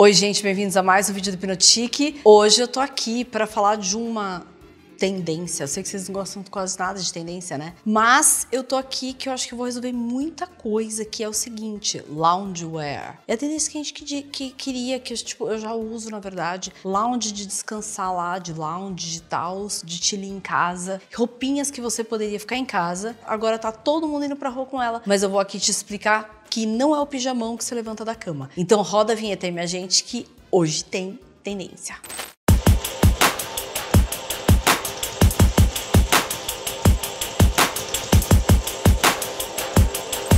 Oi, gente, bem-vindos a mais um vídeo do Hipnotique. Hoje eu tô aqui para falar de uma tendência. Eu sei que vocês não gostam quase nada de tendência, né? Mas eu tô aqui que eu acho que vou resolver muita coisa, que é o seguinte, loungewear. É a tendência que a gente que, que queria, que eu, tipo, eu já uso, na verdade, lounge de descansar lá, de lounge, de tal, de chilling em casa, roupinhas que você poderia ficar em casa. Agora tá todo mundo indo pra rua com ela, mas eu vou aqui te explicar que não é o pijamão que você levanta da cama. Então roda a vinheta aí, minha gente, que hoje tem tendência.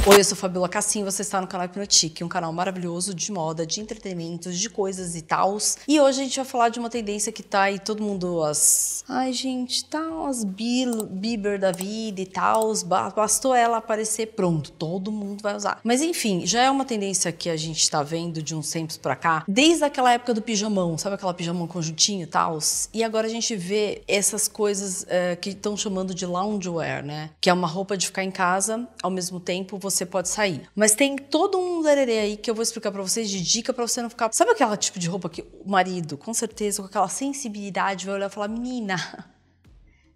Oi, eu sou Fabiola Cassim, você está no canal Hipnotique, um canal maravilhoso de moda, de entretenimentos, de coisas e tals. E hoje a gente vai falar de uma tendência que tá aí todo mundo as... Ai, gente, tá umas Bieber da vida e tals, bastou ela aparecer, pronto, todo mundo vai usar. Mas enfim, já é uma tendência que a gente tá vendo de uns tempos pra cá, desde aquela época do pijamão, sabe aquela pijamão conjuntinho e tals? E agora a gente vê essas coisas eh, que estão chamando de loungewear, né? Que é uma roupa de ficar em casa, ao mesmo tempo você você pode sair. Mas tem todo um lererê aí que eu vou explicar para vocês de dica para você não ficar. Sabe aquela tipo de roupa que o marido, com certeza, com aquela sensibilidade, vai olhar e falar: menina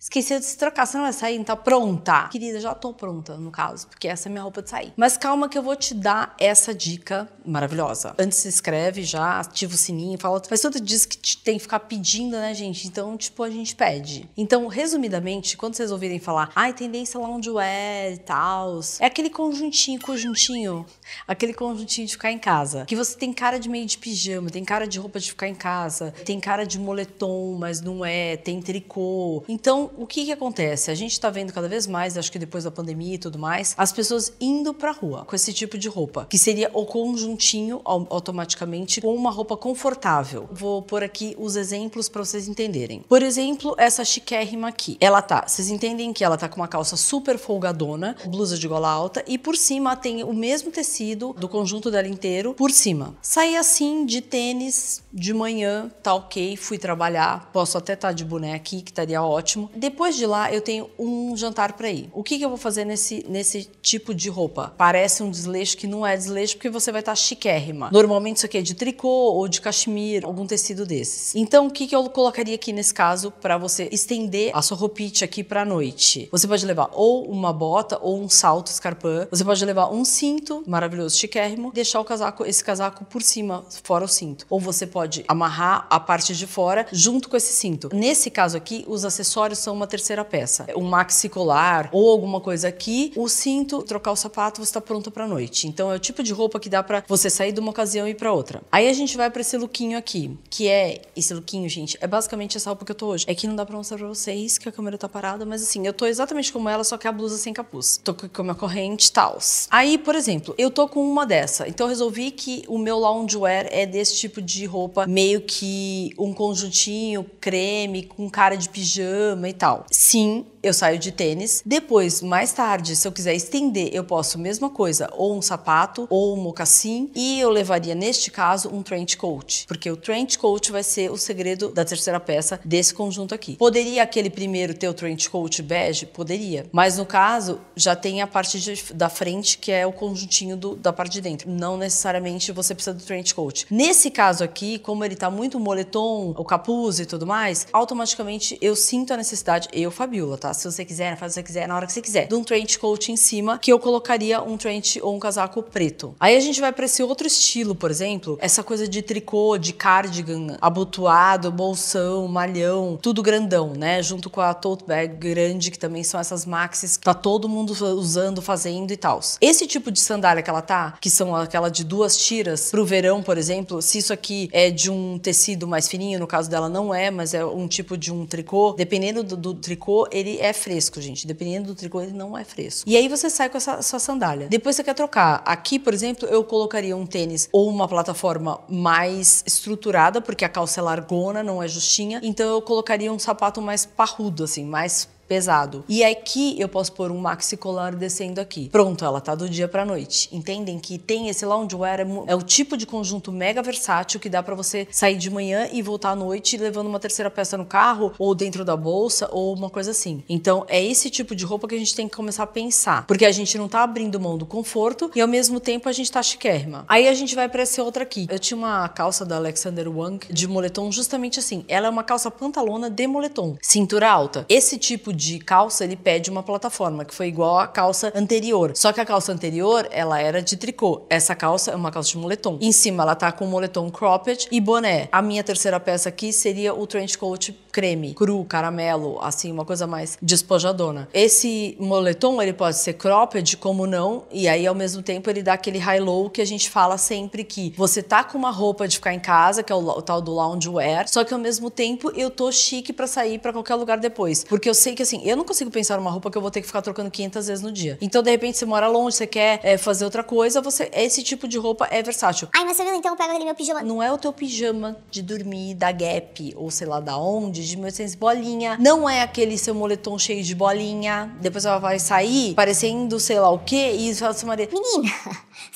Esqueceu de se trocar, você não vai sair, então tá pronta. Querida, já tô pronta, no caso, porque essa é minha roupa de sair. Mas calma que eu vou te dar essa dica maravilhosa. Antes se inscreve já, ativa o sininho, fala. Mas todo diz que tem que ficar pedindo, né, gente? Então, tipo, a gente pede. Então, resumidamente, quando vocês ouvirem falar, ai, ah, tendência loungewear e tal, é aquele conjuntinho, conjuntinho, aquele conjuntinho de ficar em casa. Que você tem cara de meio de pijama, tem cara de roupa de ficar em casa, tem cara de moletom, mas não é, tem tricô. Então, o que, que acontece? A gente está vendo cada vez mais, acho que depois da pandemia e tudo mais, as pessoas indo pra rua com esse tipo de roupa, que seria o conjuntinho automaticamente com uma roupa confortável. Vou pôr aqui os exemplos para vocês entenderem. Por exemplo, essa chiquérrima aqui. Ela tá, vocês entendem que ela tá com uma calça super folgadona, blusa de gola alta e por cima tem o mesmo tecido do conjunto dela inteiro por cima. Saí assim de tênis de manhã, tá ok, fui trabalhar, posso até estar tá de boné aqui, que estaria ótimo depois de lá eu tenho um jantar para ir. O que, que, eu vou fazer nesse, nesse tipo de roupa? Parece um desleixo que não é desleixo porque você vai estar tá chiquérrima. Normalmente isso aqui é de tricô ou de cachemira, algum tecido desses. Então o que, que eu colocaria aqui nesse caso para você estender a sua roupite aqui para noite? Você pode levar ou uma bota ou um salto escarpã. Você pode levar um cinto maravilhoso chiquérrimo, deixar o casaco esse casaco por cima, fora o cinto. Ou você pode amarrar a parte de fora junto com esse cinto. Nesse caso aqui os acessórios são uma terceira peça, um maxi colar ou alguma coisa aqui, o cinto, trocar o sapato, você está pronto para noite. Então é o tipo de roupa que dá para você sair de uma ocasião e ir para outra. Aí a gente vai para esse lookinho aqui, que é esse lookinho, gente, é basicamente essa roupa que eu tô hoje. É que não dá para mostrar para vocês que a câmera tá parada, mas assim, eu tô exatamente como ela, só que a blusa sem capuz. Tô com a minha corrente, tals. Aí, por exemplo, eu tô com uma dessa. Então eu resolvi que o meu loungewear é desse tipo de roupa, meio que um conjuntinho, creme, com cara de pijama e e tal. Sim, eu saio de tênis. Depois, mais tarde, se eu quiser estender, eu posso mesma coisa, ou um sapato, ou um mocassim. E eu levaria, neste caso, um trench coat, porque o trench coat vai ser o segredo da terceira peça desse conjunto aqui. Poderia aquele primeiro ter o trench coat bege? Poderia. Mas no caso, já tem a parte de, da frente, que é o conjuntinho do, da parte de dentro. Não necessariamente você precisa do trench coat. Nesse caso aqui, como ele tá muito moletom, o capuz e tudo mais, automaticamente eu sinto a necessidade, eu, Fabiola, tá? se você quiser, faz o que você quiser, na hora que você quiser. De um trench coat em cima, que eu colocaria um trench ou um casaco preto. Aí a gente vai para esse outro estilo, por exemplo, essa coisa de tricô, de cardigan, abotoado, bolsão, malhão, tudo grandão, né? Junto com a tote bag grande, que também são essas maxis que tá todo mundo usando, fazendo e tal. Esse tipo de sandália que ela tá, que são aquela de duas tiras, pro verão, por exemplo, se isso aqui é de um tecido mais fininho, no caso dela não é, mas é um tipo de um tricô, dependendo do, do tricô, ele é é fresco, gente. Dependendo do tricô, ele não é fresco. E aí você sai com essa sua sandália. Depois você quer trocar. Aqui, por exemplo, eu colocaria um tênis ou uma plataforma mais estruturada, porque a calça é largona, não é justinha. Então eu colocaria um sapato mais parrudo, assim, mais pesado. E aqui é eu posso pôr um maxi colar descendo aqui. Pronto, ela tá do dia pra noite. Entendem que tem esse loungewear, é, é o tipo de conjunto mega versátil que dá para você sair de manhã e voltar à noite levando uma terceira peça no carro ou dentro da bolsa ou uma coisa assim. Então é esse tipo de roupa que a gente tem que começar a pensar, porque a gente não tá abrindo mão do conforto e ao mesmo tempo a gente tá chiquérrima. Aí a gente vai para essa outra aqui. Eu tinha uma calça da Alexander Wang de moletom justamente assim. Ela é uma calça pantalona de moletom, cintura alta. Esse tipo de calça, ele pede uma plataforma, que foi igual à calça anterior. Só que a calça anterior, ela era de tricô. Essa calça é uma calça de moletom. Em cima, ela tá com moletom cropped e boné. A minha terceira peça aqui seria o trench coat creme, cru, caramelo, assim, uma coisa mais despojadona. Esse moletom, ele pode ser cropped, como não, e aí ao mesmo tempo ele dá aquele high-low que a gente fala sempre que você tá com uma roupa de ficar em casa, que é o, o tal do loungewear, só que ao mesmo tempo eu tô chique para sair para qualquer lugar depois. Porque eu sei que assim, eu não consigo pensar numa roupa que eu vou ter que ficar trocando 500 vezes no dia. Então, de repente, você mora longe, você quer é, fazer outra coisa, você esse tipo de roupa é versátil. Ai, mas você viu, então eu pego meu pijama. Não é o teu pijama de dormir da Gap ou sei lá da onde, de 1800 bolinha. Não é aquele seu moletom cheio de bolinha. Depois ela vai sair parecendo sei lá o quê e fala assim, Maria, menina...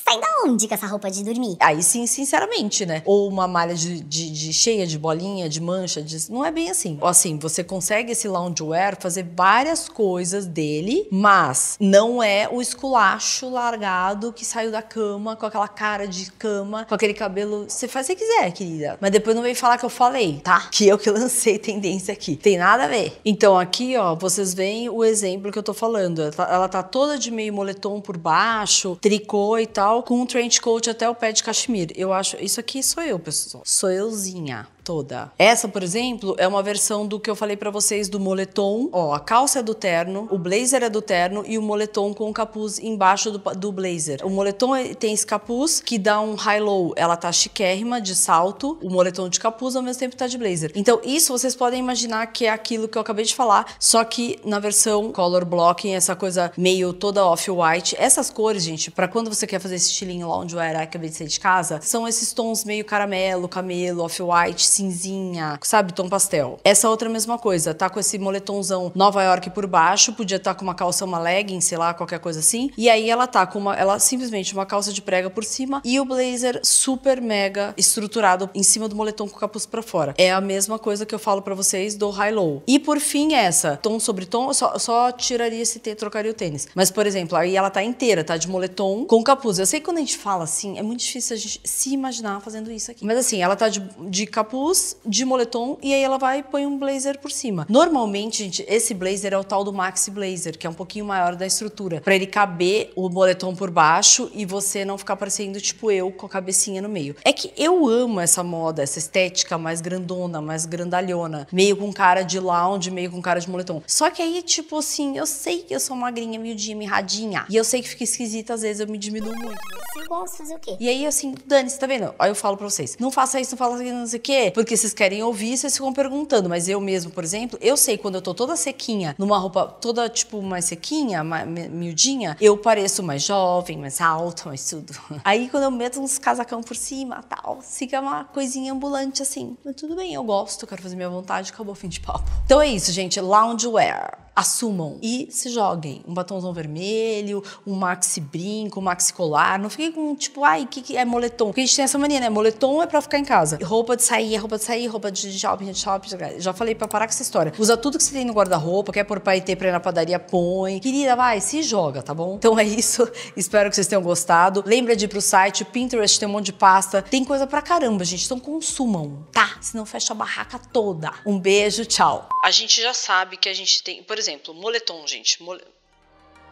Sai da onde com essa roupa de dormir? Aí sim, sinceramente, né? Ou uma malha de, de, de cheia de bolinha, de mancha, de... não é bem assim. Assim, você consegue esse loungewear fazer várias coisas dele, mas não é o esculacho largado que saiu da cama com aquela cara de cama, com aquele cabelo. Você faz o que quiser, querida. Mas depois não vem falar que eu falei, tá? tá. Que eu que lancei tendência aqui. Tem nada a ver. Então aqui, ó, vocês veem o exemplo que eu tô falando. Ela tá, ela tá toda de meio moletom por baixo, tricô e tal, com um trench coat até o pé de cachemir. Eu acho, isso aqui sou eu, pessoal. Sou euzinha toda. Essa, por exemplo, é uma versão do que eu falei para vocês do moletom. Ó, a calça é do terno, o blazer é do terno e o moletom com o capuz embaixo do, do blazer. O moletom tem esse capuz que dá um high-low. Ela tá chiquérrima, de salto, o moletom de capuz ao mesmo tempo tá de blazer. Então, isso vocês podem imaginar que é aquilo que eu acabei de falar, só que na versão color blocking, essa coisa meio toda off-white. Essas cores, gente, para quando você quer fazer esse estilinho loungewear, acabei de sair de casa, são esses tons meio caramelo, camelo, off-white, cinzinha, sabe, tom pastel. Essa outra é mesma coisa, tá com esse moletomzão Nova York por baixo, podia estar tá com uma calça, uma legging, sei lá, qualquer coisa assim. E aí ela tá com uma, ela simplesmente uma calça de prega por cima e o blazer super mega estruturado em cima do moletom com o capuz para fora. É a mesma coisa que eu falo para vocês do high low. E por fim essa, tom sobre tom, só, só tiraria esse t, trocaria o tênis. Mas por exemplo, aí ela tá inteira, tá de moletom com capuz. Eu sei que quando a gente fala assim, é muito difícil a gente se imaginar fazendo isso aqui. Mas assim, ela tá de, de capuz de moletom e aí ela vai põe um blazer por cima. Normalmente, gente, esse blazer é o tal do maxi blazer, que é um pouquinho maior da estrutura, para ele caber o moletom por baixo e você não ficar parecendo tipo eu com a cabecinha no meio. É que eu amo essa moda, essa estética mais grandona, mais grandalhona, meio com cara de lounge, meio com cara de moletom. Só que aí, tipo assim, eu sei que eu sou magrinha, miudinha, mirradinha, e eu sei que fica esquisita, às vezes eu me diminuo muito. Você gosta de fazer o quê? E aí, assim, dane-se, tá vendo? Aí eu falo pra vocês, não faça isso, não faça aquilo, não sei o quê, porque vocês querem ouvir, vocês ficam perguntando. Mas eu mesmo, por exemplo, eu sei quando eu tô toda sequinha, numa roupa toda, tipo, mais sequinha, mais, miudinha, eu pareço mais jovem, mais alta, mais tudo. Aí quando eu meto uns casacão por cima, tal, fica uma coisinha ambulante assim. Mas tudo bem, eu gosto, quero fazer minha vontade, acabou o fim de papo. Então é isso, gente. Loungewear assumam e se joguem. Um batomzão vermelho, um maxi brinco, um maxi colar. Não fiquem com tipo, ai, que, que é moletom? Porque a gente tem essa mania, né? Moletom é pra ficar em casa. Roupa de sair, roupa de sair, roupa de shopping, de shopping. Já falei pra parar com essa história. Usa tudo que você tem no guarda-roupa, quer por paetê pra ir na padaria, põe. Querida, vai, se joga, tá bom? Então é isso. Espero que vocês tenham gostado. Lembra de ir pro site, o Pinterest tem um monte de pasta. Tem coisa pra caramba, gente. Então consumam, tá? Senão fecha a barraca toda. Um beijo, tchau. A gente já sabe que a gente tem, por exemplo, exemplo, moletom, gente. Mole...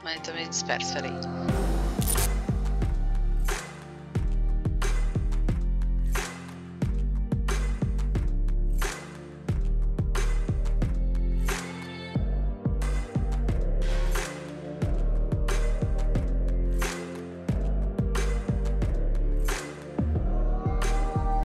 Mas também disperso, peraí.